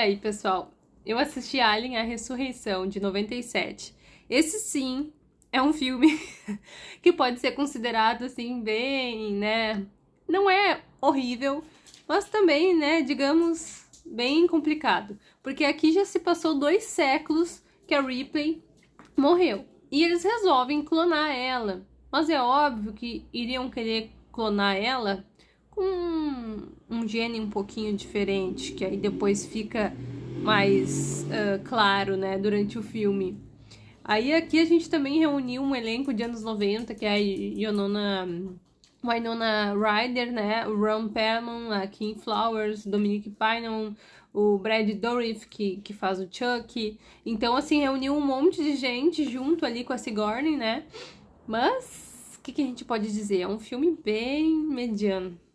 E aí, pessoal? Eu assisti Alien A Ressurreição, de 97. Esse sim é um filme que pode ser considerado assim bem, né? Não é horrível, mas também, né, digamos, bem complicado. Porque aqui já se passou dois séculos que a Ripley morreu. E eles resolvem clonar ela. Mas é óbvio que iriam querer clonar ela com um gene um pouquinho diferente, que aí depois fica mais uh, claro, né, durante o filme. Aí aqui a gente também reuniu um elenco de anos 90, que é a Yonona, Winona Ryder, né, o Ron Perlman, a Kim Flowers, Dominic Pynon, o Brad Dourif, que, que faz o Chuck. Então, assim, reuniu um monte de gente junto ali com a Sigourney, né, mas... O que, que a gente pode dizer? É um filme bem mediano.